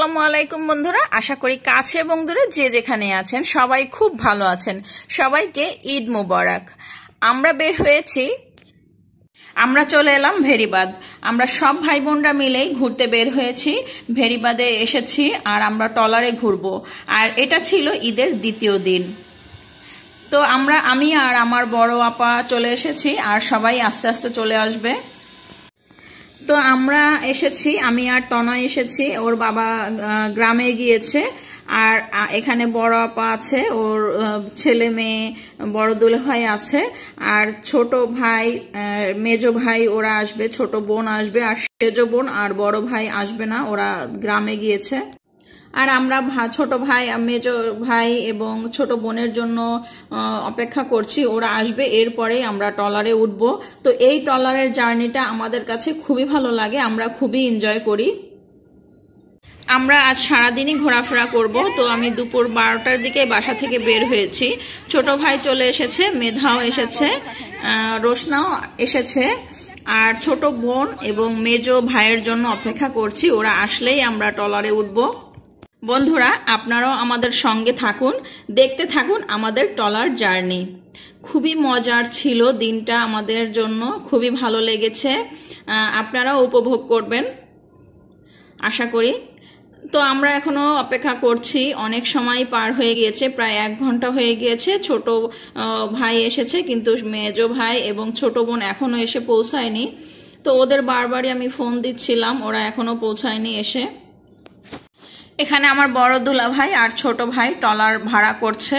আসসালামু আলাইকুম বন্ধুরা আশা করি কাছে এবং দূরে যে যেখানে আছেন সবাই খুব ভালো আছেন সবাইকে ঈদ মুবারক আমরা বের হয়েছি আমরা চলে এলাম ভেরিবাদ আমরা সব ভাই বোনরা মিলেই ঘুরতে বের হয়েছি ভেরিবাদে এসেছি আর আমরা টলারে ঘুরব আর এটা ছিল ঈদের দ্বিতীয় দিন তো আমরা আমি আর আমার বড় আপা চলে এসেছি আর সবাই আস্তে আস্তে চলে আসবে তো আমরা এসেছি আমি আর তনয় এসেছি ওর বাবা গ্রামে গিয়েছে আর এখানে বড় আপা আছে ওর ছেলে মেয়ে বড় দুলভাই আছে আর ছোট ভাই মেজ ভাই ওরা আসবে ছোট বোন আসবে আর সেজ বোন আর বড় ভাই আসবে না ওরা গ্রামে গিয়েছে আর আমরা ছোট ভাই মেজ ভাই এবং ছোট বোনের জন্য অপেক্ষা করছি ওরা আসবে এরপরেই আমরা টলারে উঠব তো এই টলারের জার্নিটা আমাদের কাছে খুবই ভালো লাগে আমরা খুবই এনজয় করি আমরা আজ সারাদিনই ঘোরাফেরা করব তো আমি দুপুর বারোটার দিকে বাসা থেকে বের হয়েছি ছোট ভাই চলে এসেছে মেধাও এসেছে রোশনাও এসেছে আর ছোট বোন এবং মেজ ভাইয়ের জন্য অপেক্ষা করছি ওরা আসলেই আমরা টলারে উঠবো বন্ধুরা আপনারাও আমাদের সঙ্গে থাকুন দেখতে থাকুন আমাদের টলার জার্নি খুবই মজার ছিল দিনটা আমাদের জন্য খুবই ভালো লেগেছে আপনারাও উপভোগ করবেন আশা করি তো আমরা এখনও অপেক্ষা করছি অনেক সময় পার হয়ে গিয়েছে প্রায় এক ঘন্টা হয়ে গিয়েছে ছোট ভাই এসেছে কিন্তু মেজো ভাই এবং ছোট বোন এখনও এসে পৌঁছায়নি তো ওদের বারবারই আমি ফোন দিচ্ছিলাম ওরা এখনও পৌঁছায়নি এসে এখানে আমার বড় দুলা ভাই আর ছোট ভাই টলার ভাড়া করছে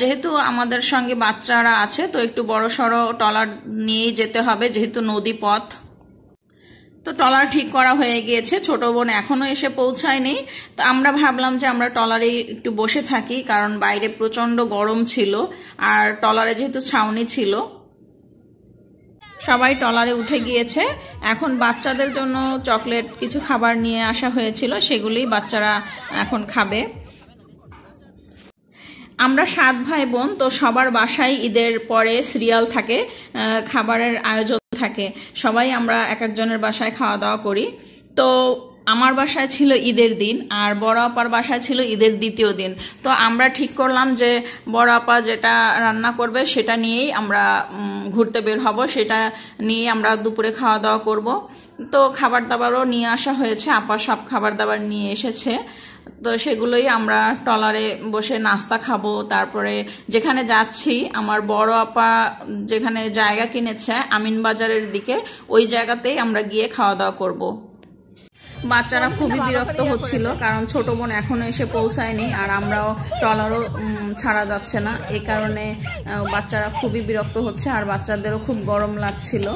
যেহেতু আমাদের সঙ্গে বাচ্চারা আছে তো একটু বড় সড়ো টলার নিয়ে যেতে হবে যেহেতু নদী পথ তো টলার ঠিক করা হয়ে গিয়েছে ছোট বোন এখনো এসে পৌঁছায়নি তো আমরা ভাবলাম যে আমরা টলারে একটু বসে থাকি কারণ বাইরে প্রচন্ড গরম ছিল আর টলারে যেহেতু ছাউনি ছিল সবাই টলারে উঠে গিয়েছে এখন বাচ্চাদের জন্য চকলেট কিছু খাবার নিয়ে আসা হয়েছিল সেগুলি বাচ্চারা এখন খাবে আমরা সাত ভাই বোন তো সবার বাসায় ঈদের পরে সিরিয়াল থাকে খাবারের আয়োজন থাকে সবাই আমরা এক একজনের বাসায় খাওয়া দাওয়া করি তো আমার বাসায় ছিল ঈদের দিন আর বড় আপার বাসায় ছিল ঈদের দ্বিতীয় দিন তো আমরা ঠিক করলাম যে বড় আপা যেটা রান্না করবে সেটা নিয়েই আমরা ঘুরতে বের হব সেটা নিয়ে আমরা দুপুরে খাওয়া দাওয়া করব তো খাবার দাবারও নিয়ে আসা হয়েছে আপা সব খাবার দাবার নিয়ে এসেছে তো সেগুলোই আমরা টলারে বসে নাস্তা খাবো তারপরে যেখানে যাচ্ছি আমার বড় আপা যেখানে জায়গা কিনেছে আমিন বাজারের দিকে ওই জায়গাতেই আমরা গিয়ে খাওয়া দাওয়া করবো বাচ্চারা খুবই বিরক্ত হচ্ছিল কারণ ছোট বোন এখনো এসে পৌঁছায়নি আর আমরাও ট্রলারও ছাড়া যাচ্ছে না এ কারণে বাচ্চারা খুবই বিরক্ত হচ্ছে আর বাচ্চাদেরও খুব গরম লাগছিল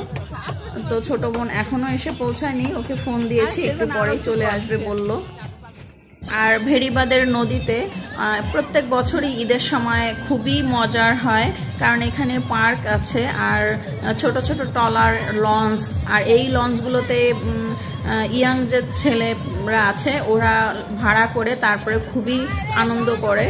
তো ছোট বোন এখনো এসে পৌঁছায়নি ওকে ফোন দিয়েছি একটু পরেই চলে আসবে বললো আর ভেরিবাদের নদীতে প্রত্যেক বছরই ঈদের সময় খুবই মজার হয় কারণ এখানে পার্ক আছে আর ছোট ছোট টলার লঞ্চ আর এই লঞ্চগুলোতে ইয়াং যে ছেলেরা আছে ওরা ভাড়া করে তারপরে খুবই আনন্দ করে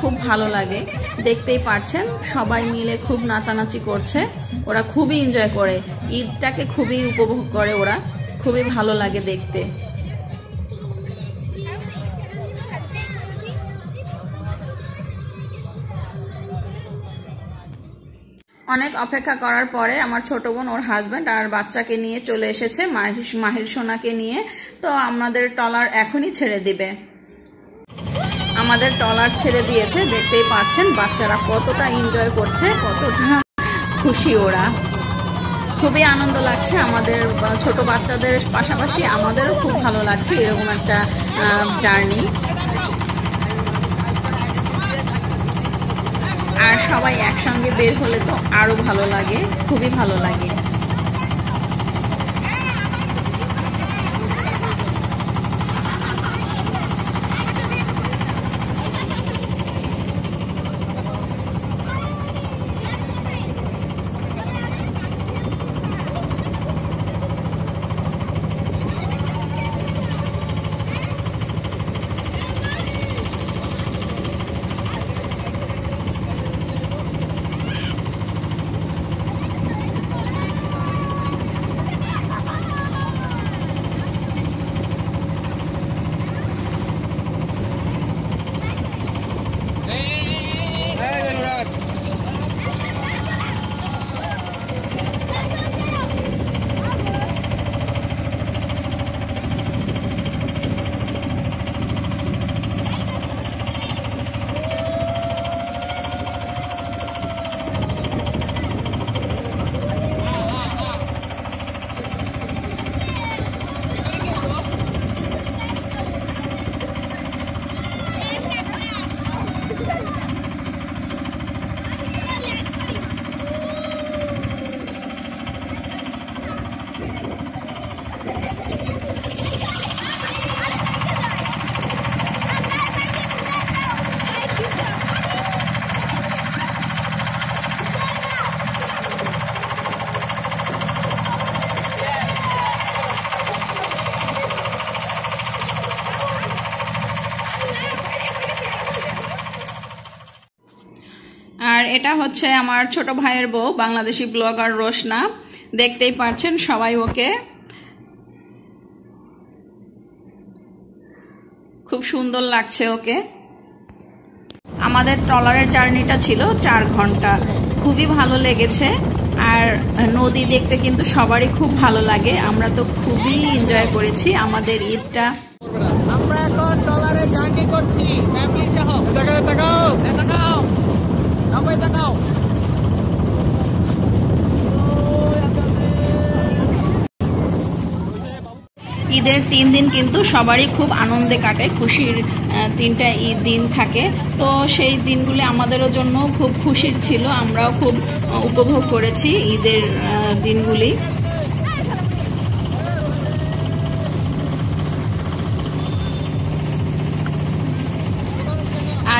খুব ভালো লাগে দেখতেই পারছেন সবাই মিলে খুব নাচানাচি করছে ওরা খুবই এনজয় করে ঈদটাকে খুবই উপভোগ করে ওরা খুবই ভালো লাগে দেখতে অনেক অপেক্ষা করার পরে আমার ছোট বোন ওর হাজব্যান্ড আর বাচ্চাকে নিয়ে চলে এসেছে মাহির মাহির সোনাকে নিয়ে তো আমাদের টলার এখনই ছেড়ে দিবে আমাদের টলার ছেড়ে দিয়েছে দেখতেই পাচ্ছেন বাচ্চারা কতটা এনজয় করছে কতটা খুশি ওরা খুবই আনন্দ লাগছে আমাদের ছোট বাচ্চাদের পাশাপাশি আমাদেরও খুব ভালো লাগছে এরকম একটা জার্নি আর সবাই একসঙ্গে বের হলে তো আরও ভালো লাগে খুবই ভালো লাগে হচ্ছে আমার ছোট ভাইয়ের বউ বাংলাদেশি ব্লগার রোশনা দেখতেই পারছেন সবাই ওকে খুব সুন্দর লাগছে ওকে আমাদের ট্রলারের জার্নিটা ছিল চার ঘন্টা খুবই ভালো লেগেছে আর নদী দেখতে কিন্তু সবারই খুব ভালো লাগে আমরা তো খুবই এনজয় করেছি আমাদের ঈদটা আমরা এখন ট্রলারে জার্নি করছি ফ্যামিলি সহ ঈদের তিন দিন কিন্তু সবারই খুব আনন্দে কাটে খুশির তিনটা ঈদ দিন থাকে তো সেই দিনগুলি আমাদেরও জন্য খুব খুশির ছিল আমরাও খুব উপভোগ করেছি ঈদের দিনগুলি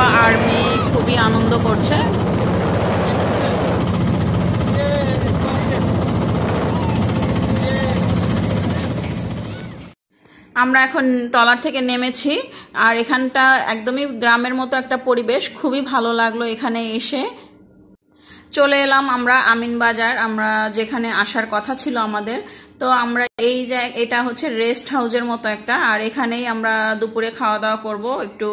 বাবা আর্মি খুবই আনন্দ করছে আমরা এখন টলার থেকে নেমেছি আর এখানটা একদমই গ্রামের মতো একটা পরিবেশ খুবই ভালো লাগলো এখানে এসে চলে এলাম আমরা আমিন বাজার আমরা যেখানে আসার কথা ছিল আমাদের তো আমরা এই এটা হচ্ছে রেস্ট হাউজের মতো একটা আর এখানেই আমরা দুপুরে খাওয়া দাওয়া করব একটু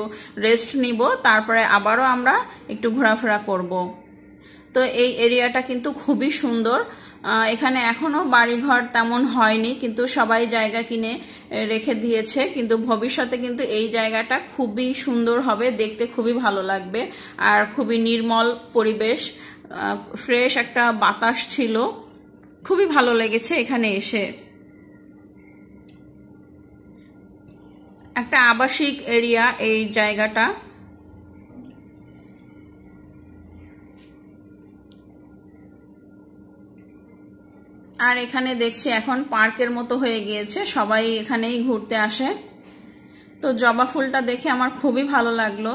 রেস্ট নিব তারপরে আবারও আমরা একটু ঘোরাফেরা করব। তো এই এরিয়াটা কিন্তু খুবই সুন্দর এখানে এখনও বাড়িঘর তেমন হয়নি কিন্তু সবাই জায়গা কিনে রেখে দিয়েছে কিন্তু ভবিষ্যতে কিন্তু এই জায়গাটা খুবই সুন্দর হবে দেখতে খুবই ভালো লাগবে আর খুবই নির্মল পরিবেশ ফ্রেশ একটা বাতাস ছিল খুবই ভালো লেগেছে এখানে এসে একটা আবাসিক এরিয়া এই জায়গাটা আর এখানে দেখছি এখন পার্কের মতো হয়ে গিয়েছে সবাই এখানেই ঘুরতে আসে তো জবা ফুলটা দেখে আমার খুবই ভালো লাগলো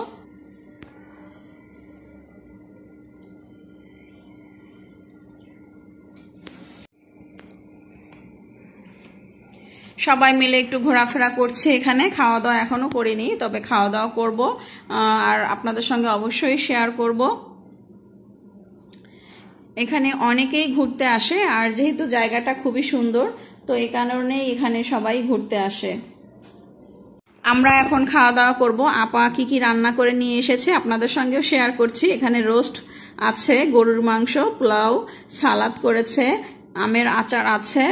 সবাই মিলে একটু ঘোরাফেরা করছে এখানে খাওয়া দাওয়া এখনও করিনি তবে খাওয়া দাওয়া করব আর আপনাদের সঙ্গে অবশ্যই শেয়ার করব এখানে অনেকেই ঘুরতে আসে আর যেহেতু জায়গাটা খুবই সুন্দর তো এই কারণে এখানে সবাই ঘুরতে আসে আমরা এখন খাওয়া দাওয়া করব আপা কি কি রান্না করে নিয়ে এসেছে আপনাদের সঙ্গেও শেয়ার করছি এখানে রোস্ট আছে গরুর মাংস পোলাও সালাদ করেছে আমের আচার আছে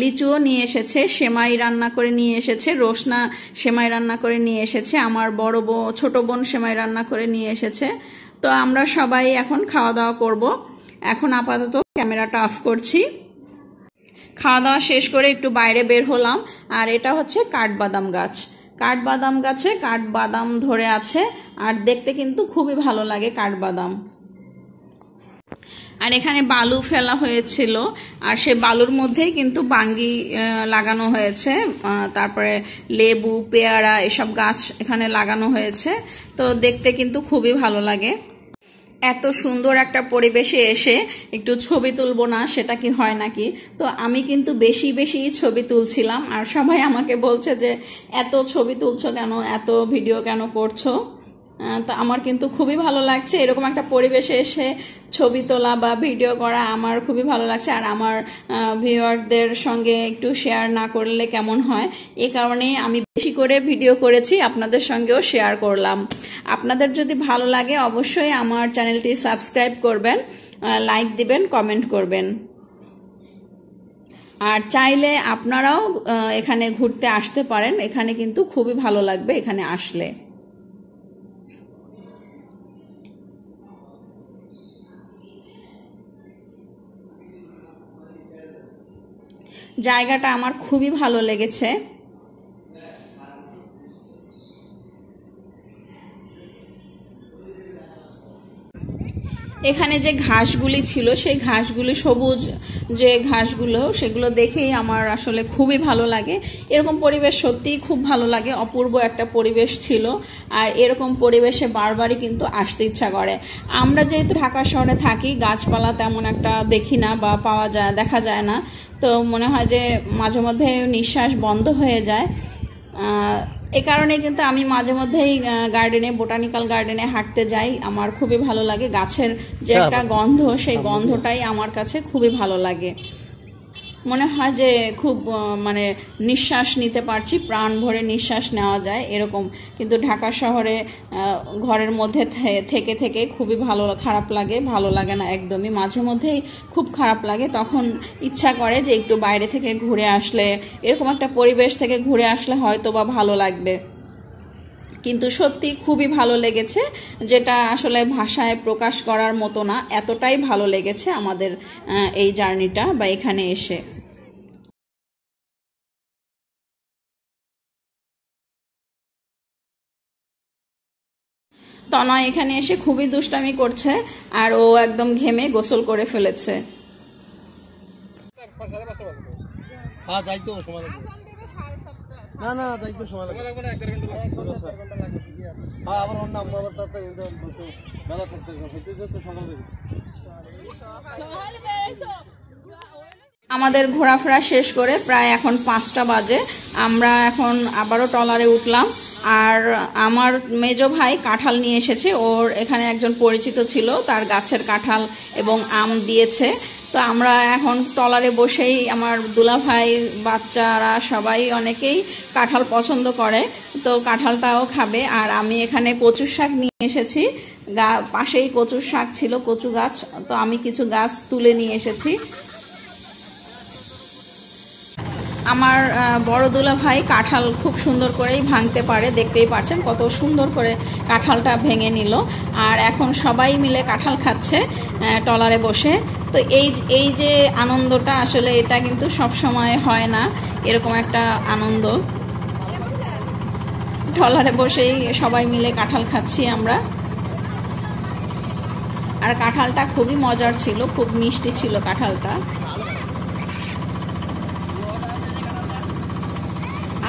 লিচুও নিয়ে এসেছে সেমাই রান্না করে নিয়ে এসেছে রোশনা সেমাই রান্না করে নিয়ে এসেছে আমার বড় বোন ছোট বোন সেমাই রান্না করে নিয়ে এসেছে তো আমরা সবাই এখন খাওয়া দাওয়া করব এখন আপাতত ক্যামেরাটা অফ করছি খাওয়া দাওয়া শেষ করে একটু বাইরে বের হলাম আর এটা হচ্ছে কাঠবাদাম গাছ কাঠবাদাম গাছে কাঠবাদাম ধরে আছে আর দেখতে কিন্তু খুবই ভালো লাগে কাঠবাদাম আর এখানে বালু ফেলা হয়েছিল আর সে বালুর মধ্যেই কিন্তু বাঙ্গি লাগানো হয়েছে তারপরে লেবু পেয়ারা এসব গাছ এখানে লাগানো হয়েছে তো দেখতে কিন্তু খুবই ভালো লাগে এত সুন্দর একটা পরিবেশে এসে একটু ছবি তুলবো না সেটা কি হয় নাকি তো আমি কিন্তু বেশি বেশি ছবি তুলছিলাম আর সবাই আমাকে বলছে যে এত ছবি তুলছো কেন এত ভিডিও কেন করছো তা আমার কিন্তু খুবই ভালো লাগছে এরকম একটা পরিবেশে এসে ছবি তোলা বা ভিডিও করা আমার খুবই ভালো লাগছে আর আমার ভিউয়ারদের সঙ্গে একটু শেয়ার না করলে কেমন হয় এ কারণেই আমি বেশি করে ভিডিও করেছি আপনাদের সঙ্গেও শেয়ার করলাম আপনাদের যদি ভালো লাগে অবশ্যই আমার চ্যানেলটি সাবস্ক্রাইব করবেন লাইক দিবেন কমেন্ট করবেন আর চাইলে আপনারাও এখানে ঘুরতে আসতে পারেন এখানে কিন্তু খুবই ভালো লাগবে এখানে আসলে জায়গাটা আমার খুবই ভালো লেগেছে এখানে যে ঘাসগুলি ছিল সেই ঘাসগুলি সবুজ যে ঘাসগুলো সেগুলো দেখেই আমার আসলে খুবই ভালো লাগে এরকম পরিবেশ সত্যিই খুব ভালো লাগে অপূর্ব একটা পরিবেশ ছিল আর এরকম পরিবেশে বারবারই কিন্তু আসতে ইচ্ছা করে আমরা যেহেতু ঢাকা শহরে থাকি গাছপালা তেমন একটা দেখি না বা পাওয়া যায় দেখা যায় না তো মনে হয় যে মাঝে মধ্যে নিঃশ্বাস বন্ধ হয়ে যায় এ কারণে কিন্তু আমি মাঝে মধ্যেই গার্ডেনে বোটানিক্যাল গার্ডেনে হাঁটতে যাই আমার খুবই ভালো লাগে গাছের যে হ্যাঁ, একটা গন্ধ সেই গন্ধটাই আমার কাছে খুবই ভালো লাগে মনে হয় যে খুব মানে নিঃশ্বাস নিতে পারছি প্রাণ ভরে নিঃশ্বাস নেওয়া যায় এরকম কিন্তু ঢাকা শহরে ঘরের মধ্যে থেকে থেকে খুবই ভালো খারাপ লাগে ভালো লাগে না একদমই মাঝে মধ্যেই খুব খারাপ লাগে তখন ইচ্ছা করে যে একটু বাইরে থেকে ঘুরে আসলে এরকম একটা পরিবেশ থেকে ঘুরে আসলে হয়তো বা ভালো লাগবে কিন্তু সত্যি খুবই ভালো লেগেছে যেটা আসলে ভাষায় প্রকাশ করার মতো না এতটাই ভালো লেগেছে আমাদের এই জার্নিটা বা এখানে এসে তনয় এখানে এসে খুবই দুষ্টামি করছে আর ও একদম ঘেমে গোসল করে ফেলেছে হ্যাঁ তাই তো সময় না না সময় লাগবে না এক ঘন্টা লাগবে হ্যাঁ আবার অন্য আম্মা আবার করতে তো সকাল আমাদের ঘোরাফেরা শেষ করে প্রায় এখন পাঁচটা বাজে আমরা এখন আবারও টলারে উঠলাম আর আমার মেজো ভাই কাঁঠাল নিয়ে এসেছে ওর এখানে একজন পরিচিত ছিল তার গাছের কাঁঠাল এবং আম দিয়েছে তো আমরা এখন টলারে বসেই আমার দুলাভাই বাচ্চারা সবাই অনেকেই কাঁঠাল পছন্দ করে তো কাঁঠালটাও খাবে আর আমি এখানে কচু শাক নিয়ে এসেছি গা পাশেই কচুর শাক ছিল কচু গাছ তো আমি কিছু গাছ তুলে নিয়ে এসেছি আমার বড় দুলা ভাই কাঁঠাল খুব সুন্দর করেই ভাঙতে পারে দেখতেই পারছেন কত সুন্দর করে কাঁঠালটা ভেঙে নিল আর এখন সবাই মিলে কাঁঠাল খাচ্ছে টলারে বসে তো এই এই যে আনন্দটা আসলে এটা কিন্তু সব সময় হয় না এরকম একটা আনন্দ টলারে বসেই সবাই মিলে কাঁঠাল খাচ্ছি আমরা আর কাঁঠালটা খুবই মজার ছিল খুব মিষ্টি ছিল কাঁঠালটা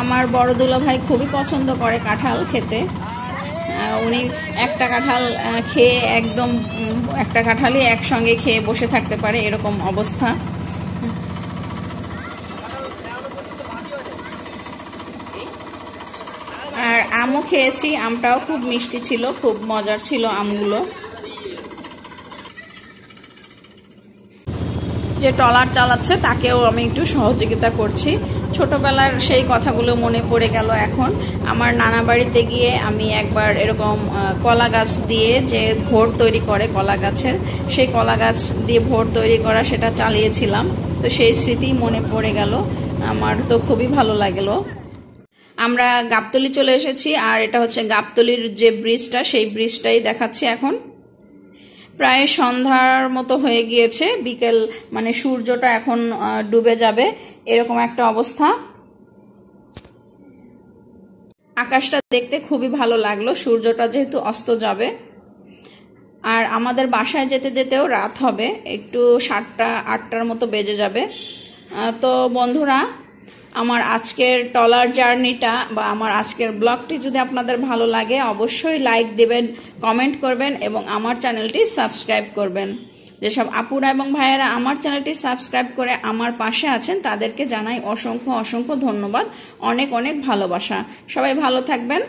আমার বড় দুলা ভাই খুবই পছন্দ করে কাঁঠাল খেতে উনি একটা কাঁঠাল খেয়ে একদম একটা কাঁঠালই একসঙ্গে খেয়ে বসে থাকতে পারে এরকম অবস্থা আর আমও খেয়েছি আমটাও খুব মিষ্টি ছিল খুব মজার ছিল আমগুলো যে টলার চালাচ্ছে তাকেও আমি একটু সহযোগিতা করছি ছোটোবেলার সেই কথাগুলো মনে পড়ে গেল এখন আমার নানা বাড়িতে গিয়ে আমি একবার এরকম কলা গাছ দিয়ে যে ভোর তৈরি করে কলা গাছের সেই কলা গাছ দিয়ে ভোর তৈরি করা সেটা চালিয়েছিলাম তো সেই স্মৃতি মনে পড়ে গেল আমার তো খুবই ভালো লাগলো আমরা গাবতলি চলে এসেছি আর এটা হচ্ছে গাবতলির যে ব্রিজটা সেই ব্রিজটাই দেখাচ্ছি এখন প্রায় সন্ধ্যার মতো হয়ে গিয়েছে বিকেল মানে সূর্যটা এখন ডুবে যাবে এরকম একটা অবস্থা আকাশটা দেখতে খুবই ভালো লাগলো সূর্যটা যেহেতু অস্ত যাবে আর আমাদের বাসায় যেতে যেতেও রাত হবে একটু সাতটা আটটার মতো বেজে যাবে তো বন্ধুরা আমার আজকের টলার জার্নিটা বা আমার আজকের ব্লগটি যদি আপনাদের ভালো লাগে অবশ্যই লাইক দেবেন কমেন্ট করবেন এবং আমার চ্যানেলটি সাবস্ক্রাইব করবেন যেসব আপুরা এবং ভাইয়েরা আমার চ্যানেলটি সাবস্ক্রাইব করে আমার পাশে আছেন তাদেরকে জানাই অসংখ্য অসংখ্য ধন্যবাদ অনেক অনেক ভালোবাসা সবাই ভালো থাকবেন